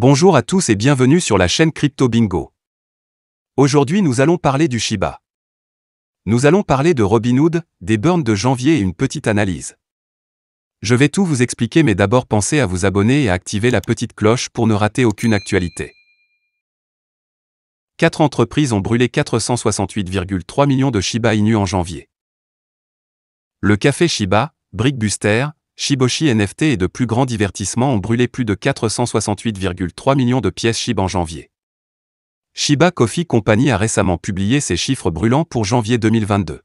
Bonjour à tous et bienvenue sur la chaîne Crypto Bingo. Aujourd'hui nous allons parler du Shiba. Nous allons parler de Robinhood, des burns de janvier et une petite analyse. Je vais tout vous expliquer mais d'abord pensez à vous abonner et à activer la petite cloche pour ne rater aucune actualité. Quatre entreprises ont brûlé 468,3 millions de Shiba Inu en janvier. Le café Shiba, Brickbuster, Shiboshi NFT et de plus grands divertissements ont brûlé plus de 468,3 millions de pièces SHIB en janvier. Shiba Coffee Company a récemment publié ses chiffres brûlants pour janvier 2022.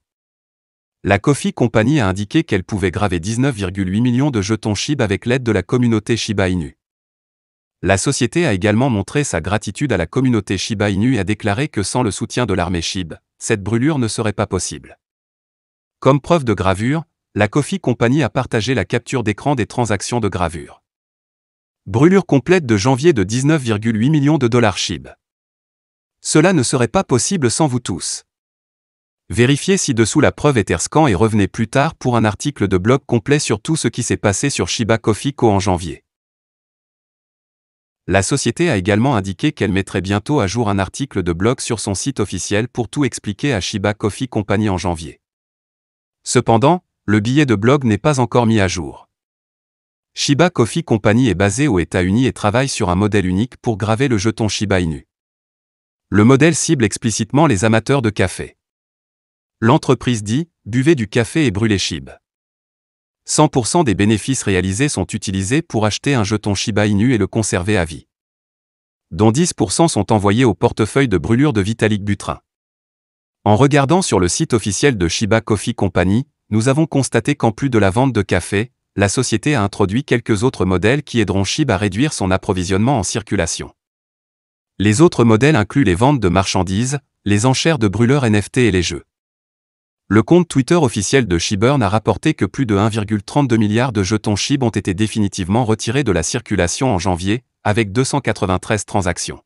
La Coffee Company a indiqué qu'elle pouvait graver 19,8 millions de jetons SHIB avec l'aide de la communauté Shiba Inu. La société a également montré sa gratitude à la communauté Shiba Inu et a déclaré que sans le soutien de l'armée Shib, cette brûlure ne serait pas possible. Comme preuve de gravure, la Coffee Company a partagé la capture d'écran des transactions de gravure. Brûlure complète de janvier de 19,8 millions de dollars Chib. Cela ne serait pas possible sans vous tous. Vérifiez ci-dessous la preuve est Etherscan et revenez plus tard pour un article de blog complet sur tout ce qui s'est passé sur Shiba Coffee Co en janvier. La société a également indiqué qu'elle mettrait bientôt à jour un article de blog sur son site officiel pour tout expliquer à Shiba Coffee Company en janvier. Cependant, le billet de blog n'est pas encore mis à jour. Shiba Coffee Company est basée aux États-Unis et travaille sur un modèle unique pour graver le jeton Shiba Inu. Le modèle cible explicitement les amateurs de café. L'entreprise dit Buvez du café et brûlez Shiba. » 100% des bénéfices réalisés sont utilisés pour acheter un jeton Shiba Inu et le conserver à vie. Dont 10% sont envoyés au portefeuille de brûlure de Vitalik Butrin. En regardant sur le site officiel de Shiba Coffee Company, nous avons constaté qu'en plus de la vente de café, la société a introduit quelques autres modèles qui aideront SHIB à réduire son approvisionnement en circulation. Les autres modèles incluent les ventes de marchandises, les enchères de brûleurs NFT et les jeux. Le compte Twitter officiel de Shiburn a rapporté que plus de 1,32 milliard de jetons Shib ont été définitivement retirés de la circulation en janvier, avec 293 transactions.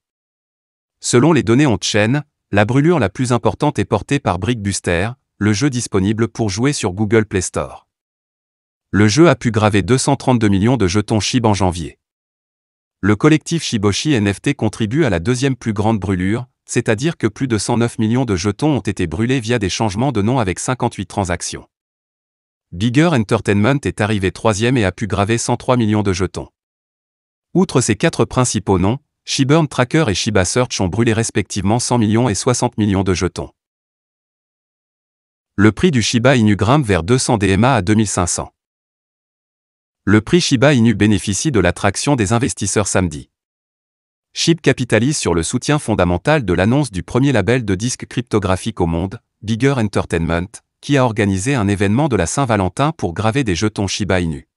Selon les données on-chain, la brûlure la plus importante est portée par Brickbuster, le jeu disponible pour jouer sur Google Play Store. Le jeu a pu graver 232 millions de jetons SHIB en janvier. Le collectif Shiboshi NFT contribue à la deuxième plus grande brûlure, c'est-à-dire que plus de 109 millions de jetons ont été brûlés via des changements de nom avec 58 transactions. Bigger Entertainment est arrivé troisième et a pu graver 103 millions de jetons. Outre ces quatre principaux noms, Shiburn Tracker et Shiba Search ont brûlé respectivement 100 millions et 60 millions de jetons le prix du Shiba Inu grimpe vers 200 DMA à 2500. Le prix Shiba Inu bénéficie de l'attraction des investisseurs samedi. SHIB capitalise sur le soutien fondamental de l'annonce du premier label de disques cryptographiques au monde, Bigger Entertainment, qui a organisé un événement de la Saint-Valentin pour graver des jetons Shiba Inu.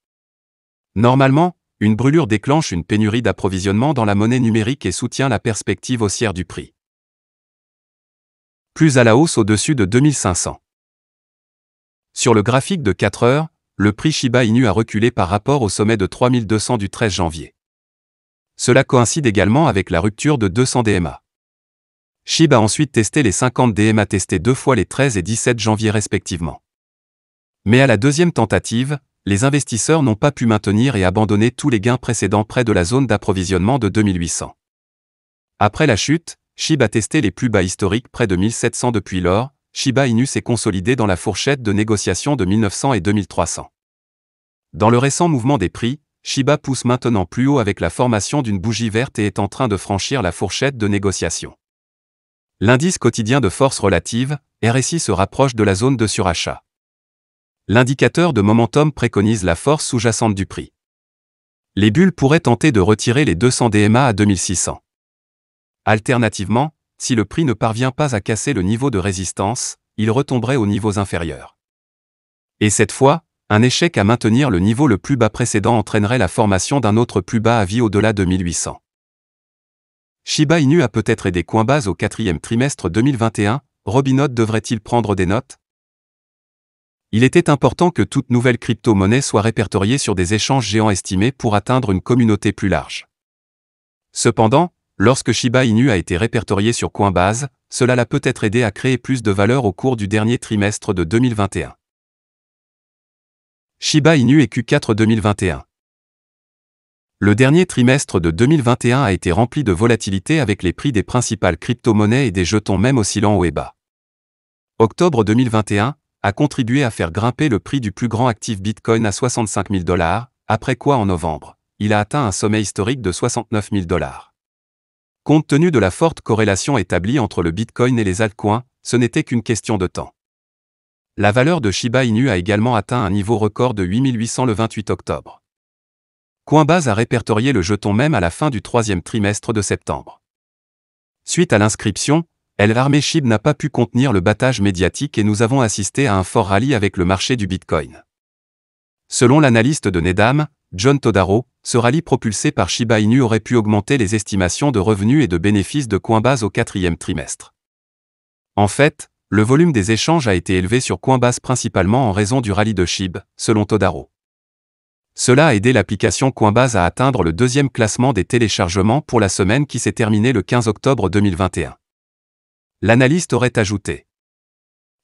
Normalement, une brûlure déclenche une pénurie d'approvisionnement dans la monnaie numérique et soutient la perspective haussière du prix. Plus à la hausse au-dessus de 2500. Sur le graphique de 4 heures, le prix Shiba Inu a reculé par rapport au sommet de 3200 du 13 janvier. Cela coïncide également avec la rupture de 200 DMA. Shiba a ensuite testé les 50 DMA testés deux fois les 13 et 17 janvier respectivement. Mais à la deuxième tentative, les investisseurs n'ont pas pu maintenir et abandonner tous les gains précédents près de la zone d'approvisionnement de 2800. Après la chute, Shiba a testé les plus bas historiques près de 1700 depuis lors, Shiba Inu s'est consolidé dans la fourchette de négociation de 1900 et 2300. Dans le récent mouvement des prix, Shiba pousse maintenant plus haut avec la formation d'une bougie verte et est en train de franchir la fourchette de négociation. L'indice quotidien de force relative, RSI se rapproche de la zone de surachat. L'indicateur de momentum préconise la force sous-jacente du prix. Les bulles pourraient tenter de retirer les 200 DMA à 2600. Alternativement, si le prix ne parvient pas à casser le niveau de résistance, il retomberait aux niveaux inférieurs. Et cette fois, un échec à maintenir le niveau le plus bas précédent entraînerait la formation d'un autre plus bas à vie au-delà de 1800. Shiba Inu a peut-être aidé Coinbase au quatrième trimestre 2021, Robinhood devrait-il prendre des notes Il était important que toute nouvelle crypto-monnaie soit répertoriée sur des échanges géants estimés pour atteindre une communauté plus large. Cependant, Lorsque Shiba Inu a été répertorié sur Coinbase, cela l'a peut-être aidé à créer plus de valeur au cours du dernier trimestre de 2021. Shiba Inu et Q4 2021 Le dernier trimestre de 2021 a été rempli de volatilité avec les prix des principales crypto-monnaies et des jetons même oscillant haut et bas. Octobre 2021 a contribué à faire grimper le prix du plus grand actif Bitcoin à 65 000 dollars, après quoi en novembre, il a atteint un sommet historique de 69 000 dollars. Compte tenu de la forte corrélation établie entre le Bitcoin et les altcoins, ce n'était qu'une question de temps. La valeur de Shiba Inu a également atteint un niveau record de 8800 le 28 octobre. Coinbase a répertorié le jeton même à la fin du troisième trimestre de septembre. Suite à l'inscription, El Shib n'a pas pu contenir le battage médiatique et nous avons assisté à un fort rallye avec le marché du Bitcoin. Selon l'analyste de Nedam, John Todaro, ce rallye propulsé par Shiba Inu aurait pu augmenter les estimations de revenus et de bénéfices de Coinbase au quatrième trimestre. En fait, le volume des échanges a été élevé sur Coinbase principalement en raison du rallye de SHIB, selon Todaro. Cela a aidé l'application Coinbase à atteindre le deuxième classement des téléchargements pour la semaine qui s'est terminée le 15 octobre 2021. L'analyste aurait ajouté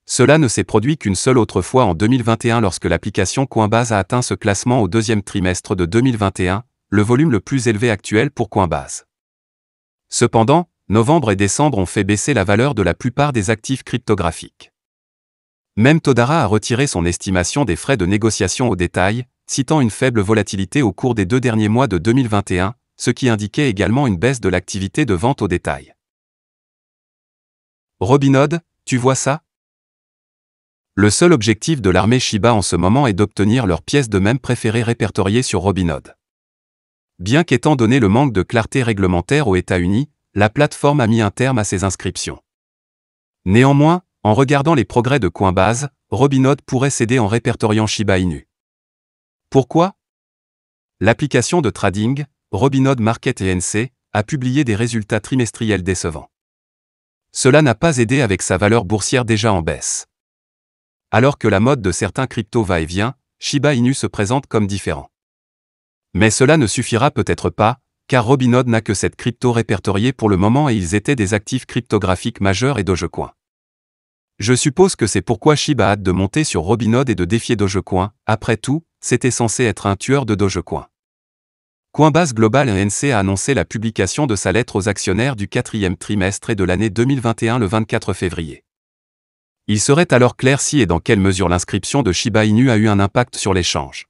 cela ne s'est produit qu'une seule autre fois en 2021 lorsque l'application Coinbase a atteint ce classement au deuxième trimestre de 2021, le volume le plus élevé actuel pour Coinbase. Cependant, novembre et décembre ont fait baisser la valeur de la plupart des actifs cryptographiques. Même Todara a retiré son estimation des frais de négociation au détail, citant une faible volatilité au cours des deux derniers mois de 2021, ce qui indiquait également une baisse de l'activité de vente au détail. Robinode, tu vois ça le seul objectif de l'armée Shiba en ce moment est d'obtenir leurs pièces de même préférées répertoriées sur Robinhood. Bien qu'étant donné le manque de clarté réglementaire aux États-Unis, la plateforme a mis un terme à ses inscriptions. Néanmoins, en regardant les progrès de Coinbase, Robinhood pourrait céder en répertoriant Shiba Inu. Pourquoi L'application de trading, Robinhood Market NC, a publié des résultats trimestriels décevants. Cela n'a pas aidé avec sa valeur boursière déjà en baisse alors que la mode de certains cryptos va et vient, Shiba Inu se présente comme différent. Mais cela ne suffira peut-être pas, car Robinhood n'a que cette crypto répertoriée pour le moment et ils étaient des actifs cryptographiques majeurs et Dogecoin. Je suppose que c'est pourquoi Shiba a hâte de monter sur Robinhood et de défier Dogecoin, après tout, c'était censé être un tueur de Dogecoin. Coinbase Global Inc. a annoncé la publication de sa lettre aux actionnaires du quatrième trimestre et de l'année 2021 le 24 février. Il serait alors clair si et dans quelle mesure l'inscription de Shiba Inu a eu un impact sur l'échange.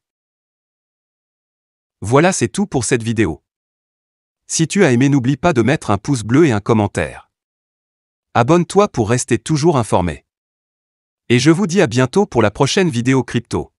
Voilà c'est tout pour cette vidéo. Si tu as aimé n'oublie pas de mettre un pouce bleu et un commentaire. Abonne-toi pour rester toujours informé. Et je vous dis à bientôt pour la prochaine vidéo crypto.